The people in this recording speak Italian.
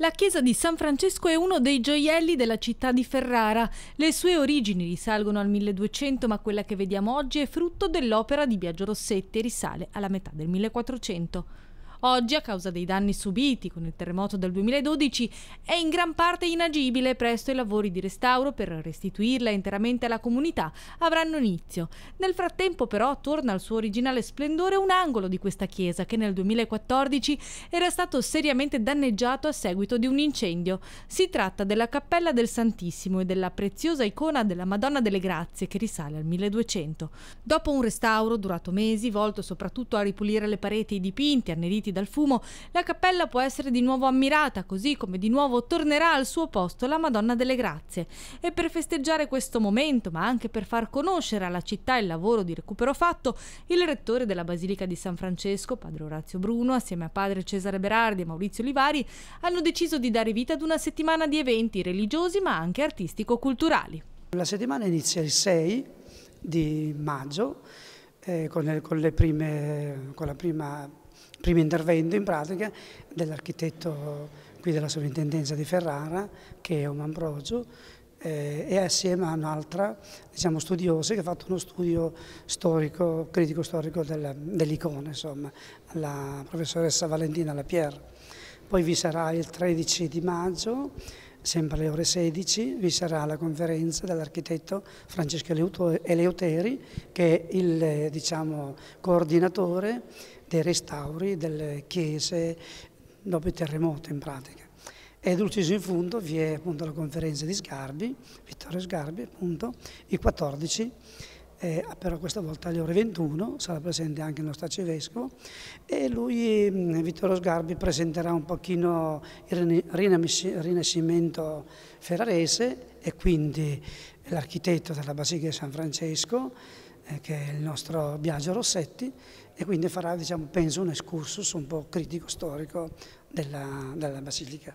La chiesa di San Francesco è uno dei gioielli della città di Ferrara. Le sue origini risalgono al 1200, ma quella che vediamo oggi è frutto dell'opera di Biagio Rossetti e risale alla metà del 1400. Oggi, a causa dei danni subiti con il terremoto del 2012, è in gran parte inagibile. Presto i lavori di restauro per restituirla interamente alla comunità avranno inizio. Nel frattempo, però, torna al suo originale splendore un angolo di questa chiesa che nel 2014 era stato seriamente danneggiato a seguito di un incendio. Si tratta della Cappella del Santissimo e della preziosa icona della Madonna delle Grazie che risale al 1200. Dopo un restauro durato mesi, volto soprattutto a ripulire le pareti e i dipinti anneriti inquinati dal fumo, la cappella può essere di nuovo ammirata, così come di nuovo tornerà al suo posto la Madonna delle Grazie. E per festeggiare questo momento, ma anche per far conoscere alla città il lavoro di recupero fatto, il rettore della Basilica di San Francesco, padre Orazio Bruno, assieme a padre Cesare Berardi e Maurizio Livari, hanno deciso di dare vita ad una settimana di eventi religiosi ma anche artistico-culturali. La settimana inizia il 6 di maggio eh, con, le, con, le prime, con la prima primo intervento in pratica dell'architetto qui della sovrintendenza di Ferrara, che è un Ambrogio, eh, e assieme a un'altra diciamo, studiosa che ha fatto uno studio storico, critico storico del, dell'icona, insomma, la professoressa Valentina Lapierre. Poi vi sarà il 13 di maggio sempre alle ore 16, vi sarà la conferenza dell'architetto Francesco Eleuteri, che è il diciamo, coordinatore dei restauri delle chiese dopo il terremoto in pratica. Ed ucciso in fondo vi è appunto la conferenza di Sgarbi, Vittorio Sgarbi appunto, il 14 eh, però questa volta alle ore 21 sarà presente anche il nostro arcivescovo e lui, mm, Vittorio Sgarbi, presenterà un pochino il rinascimento ferrarese e quindi l'architetto della Basilica di San Francesco, eh, che è il nostro Biagio Rossetti, e quindi farà, diciamo, penso, un excursus un po' critico storico della, della Basilica.